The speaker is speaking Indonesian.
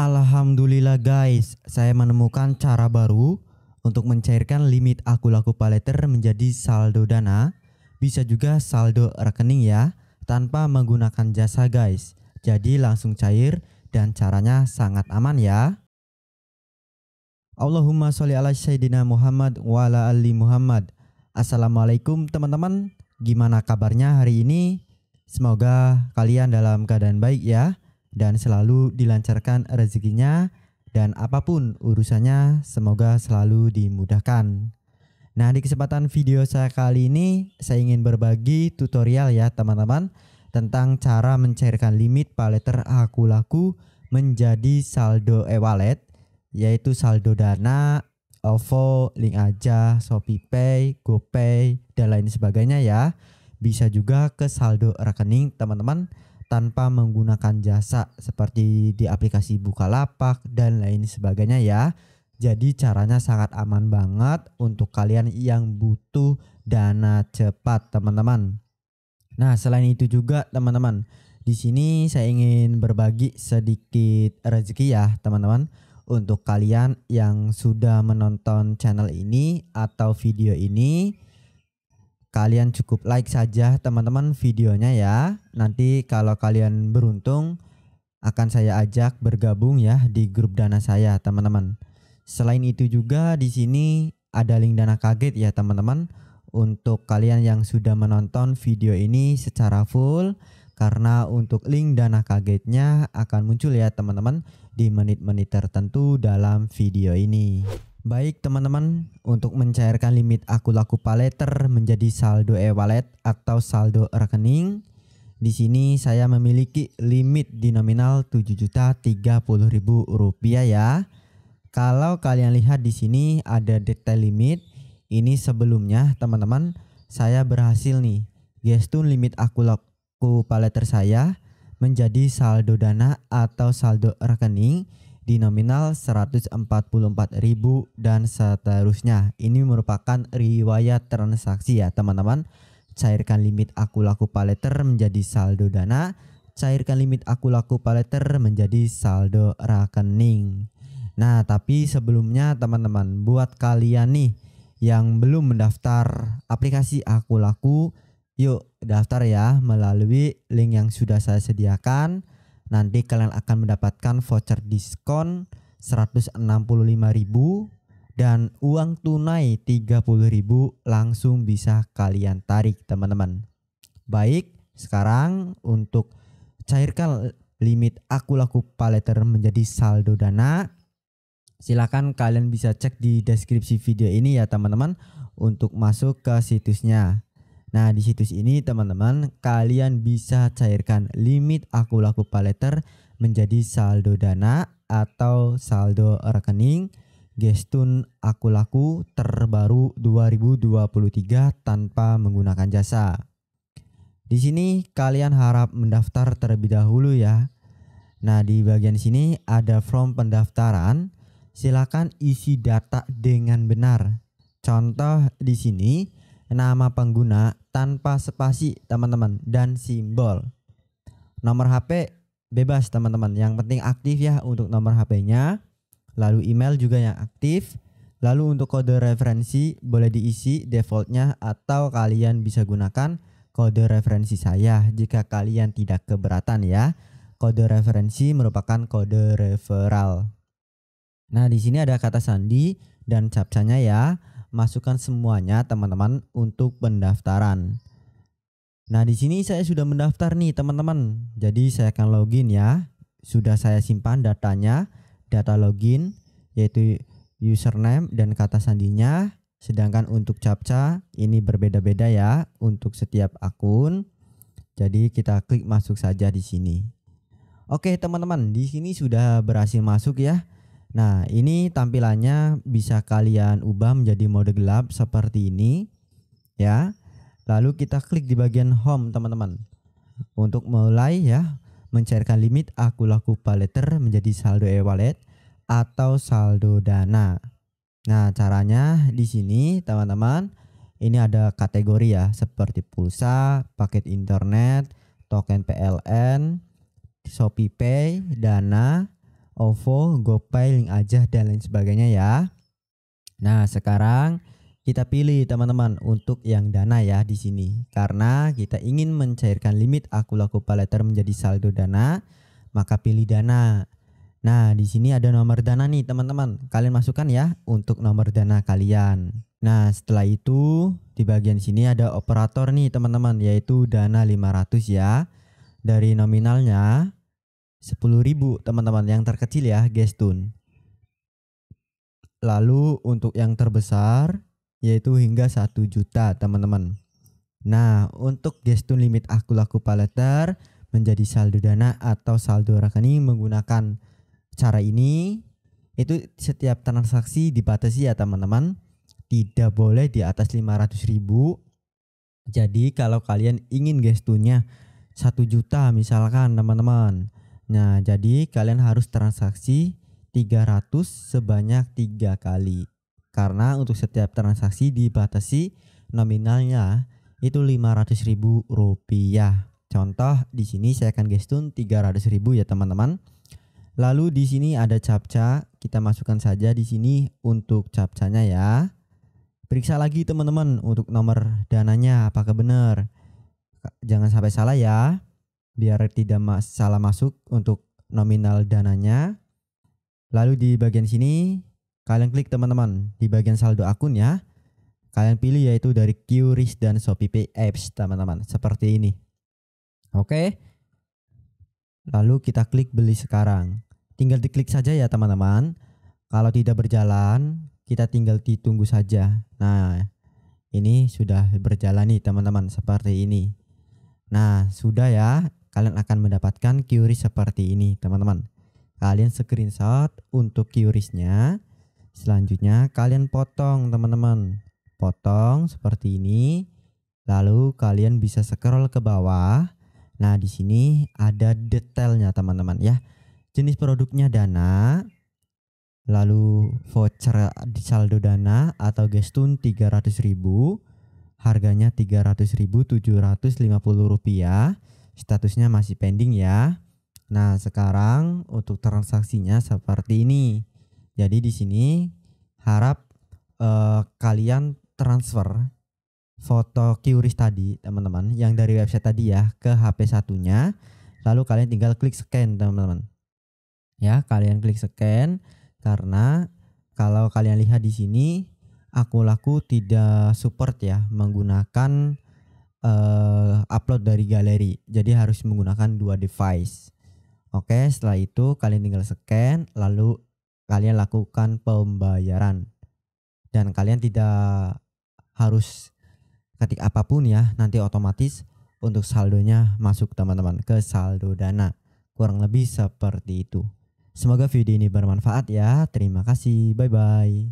Alhamdulillah guys, saya menemukan cara baru untuk mencairkan limit aku laku paleter menjadi saldo dana, bisa juga saldo rekening ya, tanpa menggunakan jasa guys. Jadi langsung cair dan caranya sangat aman ya. Allahumma sholli ala sayyidina Muhammad wa ala ali Muhammad. Assalamualaikum teman-teman, gimana kabarnya hari ini? Semoga kalian dalam keadaan baik ya dan selalu dilancarkan rezekinya dan apapun urusannya semoga selalu dimudahkan. Nah, di kesempatan video saya kali ini saya ingin berbagi tutorial ya teman-teman tentang cara mencairkan limit paleter aku laku menjadi saldo e-wallet yaitu saldo Dana, OVO, Link Aja, ShopeePay, GoPay dan lain sebagainya ya. Bisa juga ke saldo rekening teman-teman tanpa menggunakan jasa seperti di aplikasi Bukalapak dan lain sebagainya ya. Jadi caranya sangat aman banget untuk kalian yang butuh dana cepat, teman-teman. Nah, selain itu juga teman-teman, di sini saya ingin berbagi sedikit rezeki ya, teman-teman. Untuk kalian yang sudah menonton channel ini atau video ini, kalian cukup like saja teman-teman videonya ya. Nanti kalau kalian beruntung akan saya ajak bergabung ya di grup dana saya teman-teman. Selain itu juga di sini ada link dana kaget ya teman-teman untuk kalian yang sudah menonton video ini secara full karena untuk link dana kagetnya akan muncul ya teman-teman di menit-menit tertentu dalam video ini. Baik teman-teman, untuk mencairkan limit aku laku paleter menjadi saldo e-wallet atau saldo rekening, di sini saya memiliki limit di nominal Rp7.030.000 ya. Kalau kalian lihat di sini ada detail limit, ini sebelumnya teman-teman saya berhasil nih gestun limit aku laku paleter saya menjadi saldo dana atau saldo rekening di nominal 144.000 dan seterusnya. Ini merupakan riwayat transaksi ya teman-teman. Cairkan limit aku laku paleter menjadi saldo dana, cairkan limit aku laku paleter menjadi saldo rekening. Nah, tapi sebelumnya teman-teman buat kalian nih yang belum mendaftar aplikasi aku laku, yuk daftar ya melalui link yang sudah saya sediakan nanti kalian akan mendapatkan voucher diskon 165.000 dan uang tunai 30.000 langsung bisa kalian tarik teman-teman. Baik, sekarang untuk cairkan limit aku laku paleter menjadi saldo dana. Silakan kalian bisa cek di deskripsi video ini ya teman-teman untuk masuk ke situsnya. Nah, di situs ini teman-teman, kalian bisa cairkan limit aku laku paleter menjadi saldo dana atau saldo rekening gestun aku laku terbaru 2023 tanpa menggunakan jasa. Di sini kalian harap mendaftar terlebih dahulu ya. Nah, di bagian sini ada form pendaftaran. Silakan isi data dengan benar. Contoh di sini nama pengguna tanpa spasi teman-teman dan simbol. Nomor HP bebas teman-teman. Yang penting aktif ya untuk nomor HP-nya. Lalu email juga yang aktif. Lalu untuk kode referensi boleh diisi defaultnya atau kalian bisa gunakan kode referensi saya jika kalian tidak keberatan ya. Kode referensi merupakan kode referral. Nah di sini ada kata sandi dan capcanya ya masukkan semuanya teman-teman untuk pendaftaran. Nah, di sini saya sudah mendaftar nih teman-teman. Jadi saya akan login ya. Sudah saya simpan datanya, data login yaitu username dan kata sandinya. Sedangkan untuk captcha ini berbeda-beda ya untuk setiap akun. Jadi kita klik masuk saja di sini. Oke, teman-teman, di sini sudah berhasil masuk ya. Nah, ini tampilannya bisa kalian ubah menjadi mode gelap seperti ini ya. Lalu kita klik di bagian home, teman-teman. Untuk mulai ya, mencairkan limit aku laku paleter menjadi saldo e-wallet atau saldo dana. Nah, caranya di sini, teman-teman, ini ada kategori ya, seperti pulsa, paket internet, token PLN, ShopeePay Dana, OVO, GoPay, link aja dan lain sebagainya ya. Nah, sekarang kita pilih teman-teman untuk yang dana ya di sini karena kita ingin mencairkan limit aku laku paleter menjadi saldo dana maka pilih dana nah di sini ada nomor dana nih teman-teman kalian masukkan ya untuk nomor dana kalian nah setelah itu di bagian sini ada operator nih teman-teman yaitu dana 500 ya dari nominalnya sepuluh ribu teman-teman yang terkecil ya gestun lalu untuk yang terbesar yaitu hingga satu juta teman-teman nah untuk gestun limit aku laku paleter menjadi saldo dana atau saldo rekening menggunakan cara ini itu setiap transaksi dibatasi ya teman-teman tidak boleh di atas 500 ribu jadi kalau kalian ingin gestunya satu juta misalkan teman-teman Nah, jadi kalian harus transaksi 300 sebanyak 3 kali. Karena untuk setiap transaksi dibatasi nominalnya itu 500 ribu rupiah. Contoh di sini saya akan gestun 300 ribu ya teman-teman. Lalu di sini ada capca, kita masukkan saja di sini untuk capcanya ya. Periksa lagi teman-teman untuk nomor dananya apakah benar. Jangan sampai salah ya biar tidak salah masuk untuk nominal dananya. Lalu di bagian sini kalian klik teman-teman di bagian saldo akun ya. Kalian pilih yaitu dari QRIS dan ShopeePay Apps teman-teman seperti ini. Oke. Lalu kita klik beli sekarang. Tinggal diklik saja ya teman-teman. Kalau tidak berjalan, kita tinggal ditunggu saja. Nah, ini sudah berjalan nih teman-teman seperti ini. Nah, sudah ya kalian akan mendapatkan QRIS seperti ini, teman-teman. Kalian screenshot untuk QRIS-nya. Selanjutnya kalian potong, teman-teman. Potong seperti ini. Lalu kalian bisa scroll ke bawah. Nah, di sini ada detailnya, teman-teman ya. Jenis produknya Dana, lalu voucher di saldo dana atau gestun 300.000 harganya 300.750 rupiah statusnya masih pending ya. Nah, sekarang untuk transaksinya seperti ini. Jadi di sini harap eh, kalian transfer foto QRIS tadi, teman-teman, yang dari website tadi ya ke HP satunya. Lalu kalian tinggal klik scan, teman-teman. Ya, kalian klik scan karena kalau kalian lihat di sini aku laku tidak support ya menggunakan uh, upload dari galeri. Jadi harus menggunakan dua device. Oke, setelah itu kalian tinggal scan lalu kalian lakukan pembayaran. Dan kalian tidak harus ketik apapun ya, nanti otomatis untuk saldonya masuk teman-teman ke saldo Dana. Kurang lebih seperti itu. Semoga video ini bermanfaat ya. Terima kasih. Bye bye.